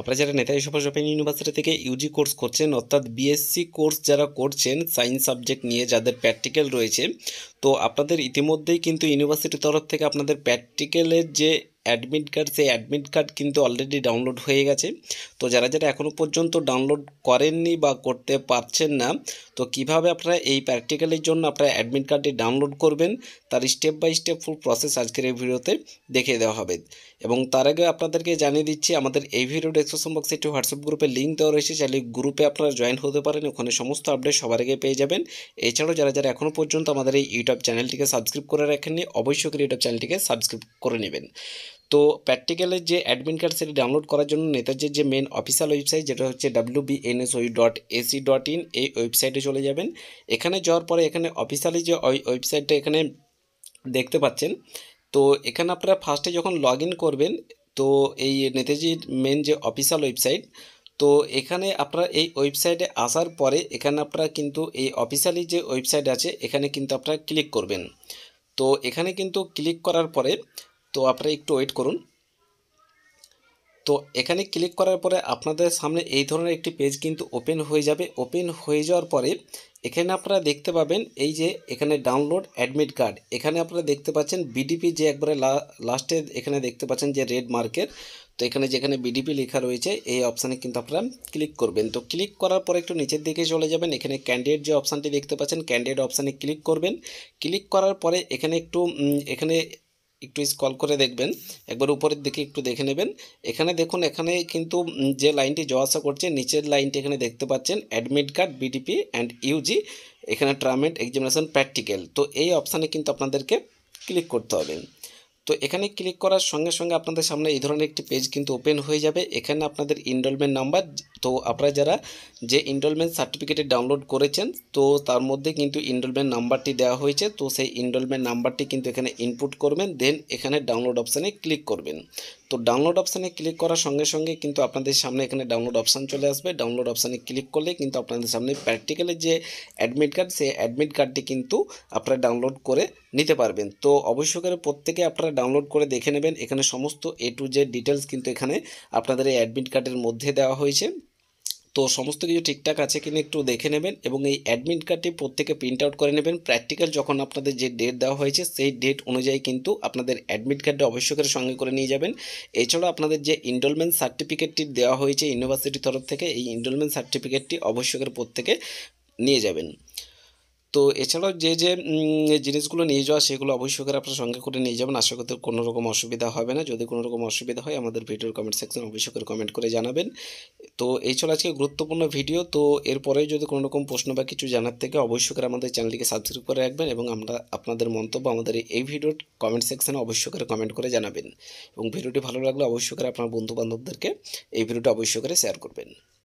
আপনারা যারা Netaji Subhas open university থেকে ইউজি কোর্স করছেন অর্থাৎ বিএসসি কোর্স যারা করছেন সায়েন্স সাবজেক্ট নিয়ে যাদের প্র্যাকটিক্যাল রয়েছে তো আপনাদের ইতিমধ্যেই কিন্তু ইউনিভার্সিটির তরফ থেকে আপনাদের প্র্যাকটিক্যালের যে অ্যাডমিট কার্ড সেই অ্যাডমিট কার্ড কিন্তু অলরেডি ডাউনলোড হয়ে গেছে তো যারা যারা এখনও পর্যন্ত ডাউনলোড করেননি বা করতে পারছেন না তো কিভাবে আপনারা এই প্র্যাকটিক্যালের জন্য আপনারা অ্যাডমিট কার্ডটি ডাউনলোড করবেন তার step by step full process আজকের এই ভিডিওতে দেখিয়ে দেওয়া হবে এবং তার আগে আপনাদেরকে জানিয়ে দিচ্ছি আমাদের এই ভিডিও ডেসক্রিপশন বক্সে একটি হোয়াটসঅ্যাপ গ্রুপে লিঙ্ক দেওয়া রয়েছে চাইলে গ্রুপে আপনারা জয়েন হতে পারেন ওখানে সমস্ত আপডেট সবার আগে পেয়ে যাবেন এছাড়াও যারা যারা এখনও পর্যন্ত আমাদের এই ইউটিউব চ্যানেলটিকে সাবস্ক্রাইব করে রাখেননি অবশ্যই ইউটিউব চ্যানেলটিকে সাবস্ক্রাইব করে নেবেন তো প্র্যাকটিক্যালের যে অ্যাডমিন কার্ড সেটি ডাউনলোড করার জন্য নেতাজির যে মেন অফিসিয়াল ওয়েবসাইট যেটা হচ্ছে W dot AC dot in এই ওয়েবসাইটে চলে যাবেন এখানে যাওয়ার পরে এখানে অফিসিয়ালি যে ওয়েবসাইটটা এখানে দেখতে পাচ্ছেন তো এখানে আপনারা ফার্স্টে যখন লগ করবেন তো এই নেতাজির মেন যে অফিসিয়াল ওয়েবসাইট তো এখানে আপনারা এই ওয়েবসাইটে আসার পরে এখানে আপনারা কিন্তু এই অফিসিয়ালি যে ওয়েবসাইট আছে এখানে কিন্তু আপনারা ক্লিক করবেন তো এখানে কিন্তু ক্লিক করার পরে তো আপনারা একটু ওয়েট করুন তো এখানে ক্লিক করার পরে আপনাদের সামনে এই ধরনের একটি পেজ কিন্তু ওপেন হয়ে যাবে ওপেন হয়ে যাওয়ার পরে এখানে আপনারা দেখতে পাবেন এই যে এখানে ডাউনলোড অ্যাডমিট কার্ড এখানে আপনারা দেখতে পাচ্ছেন বিডিপি যে একবারে লাস্টে এখানে দেখতে পাচ্ছেন যে রেড মার্কের তো এখানে যেখানে বিডিপি লেখা রয়েছে এই অপশানে কিন্তু আপনারা ক্লিক করবেন তো ক্লিক করার পরে একটু নিচের দিকে চলে যাবেন এখানে ক্যান্ডিডেট যে অপশানটি দেখতে পাচ্ছেন ক্যান্ডিডেট অপশানে ক্লিক করবেন ক্লিক করার পরে এখানে একটু এখানে একটু স্কল করে দেখবেন একবার উপরের দিকে একটু দেখে নেবেন এখানে দেখুন এখানে কিন্তু যে লাইনটি যাওয়া করছে নিচের লাইনটি এখানে দেখতে পাচ্ছেন admit card BDP and UG এখানে ট্রামেট এক্সামিনেশন প্র্যাকটিক্যাল তো এই অপশানে কিন্তু আপনাদেরকে ক্লিক করতে হবে তো এখানে ক্লিক করার সঙ্গে সঙ্গে আপনাদের সামনে এই ধরনের একটি পেজ কিন্তু ওপেন হয়ে যাবে এখানে আপনাদের ইনরোলমেন্ট নাম্বার তো আপনারা যারা যে ইনরোলমেন্ট সার্টিফিকেটে ডাউনলোড করেছেন তো তার মধ্যে কিন্তু ইনরোলমেন্ট নাম্বারটি দেওয়া হয়েছে তো সেই ইনরোলমেন্ট নাম্বারটি কিন্তু এখানে ইনপুট করবেন দেন এখানে ডাউনলোড অপশানে ক্লিক করবেন তো ডাউনলোড অপশানে ক্লিক করার সঙ্গে সঙ্গে কিন্তু আপনাদের সামনে এখানে ডাউনলোড অপশান চলে আসবে ডাউনলোড অপশানে ক্লিক করলে কিন্তু আপনাদের সামনে প্র্যাকটিক্যালের যে অ্যাডমিট কার্ড সেই অ্যাডমিট কার্ডটি কিন্তু আপনারা ডাউনলোড করে নিতে পারবেন তো অবশ্যই করে প্রত্যেকে আপনারা ডাউনলোড করে দেখে নেবেন এখানে সমস্ত এ টু জেড ডিটেলস কিন্তু এখানে আপনাদের এই অ্যাডমিট কার্ডের মধ্যে দেওয়া হয়েছে তো সমস্ত কিছু ঠিকঠাক আছে কিনা একটু দেখে নেবেন এবং এই অ্যাডমিট কার্ডটি প্রত্যেকে প্রিন্ট আউট করে নেবেন প্র্যাকটিক্যাল যখন আপনাদের যে ডেট দেওয়া হয়েছে সেই ডেট অনুযায়ী কিন্তু আপনাদের অ্যাডমিট কার্ডটা অবশ্যই করে সঙ্গে করে নিয়ে যাবেন এছাড়াও আপনাদের যে ইনরোলমেন্ট সার্টিফিকেটটি দেওয়া হয়েছে ইউনিভার্সিটির তরফ থেকে এই ইনরোলমেন্ট সার্টিফিকেটটি অবশ্যই করে প্রত্যেকে নিয়ে যাবেন তো এছাড়াও যে যে জিনিসগুলো নিয়ে যাওয়া সেগুলো অবশ্যই করে আপনার সঙ্গে করে নিয়ে যাবেন আশা করতে কোনো রকম অসুবিধা হবে না যদি কোনো রকম অসুবিধা হয় আমাদের ভিডিওর কমেন্ট সেকশন অবশ্যই করে কমেন্ট করে জানাবেন তো এই ছিল আজকে গুরুত্বপূর্ণ ভিডিও তো এরপরে যদি কোনো রকম প্রশ্ন বা কিছু জানার থেকে অবশ্যই করে আমাদের চ্যানেলটিকে সাবস্ক্রাইব করে রাখবেন এবং আমরা আপনাদের মন্তব্য আমাদের এই ভিডিওর কমেন্ট সেকশানে অবশ্যই করে কমেন্ট করে জানাবেন এবং ভিডিওটি ভালো লাগলে অবশ্যই করে আপনার বন্ধু বান্ধবদেরকে এই ভিডিওটা অবশ্যই করে শেয়ার করবেন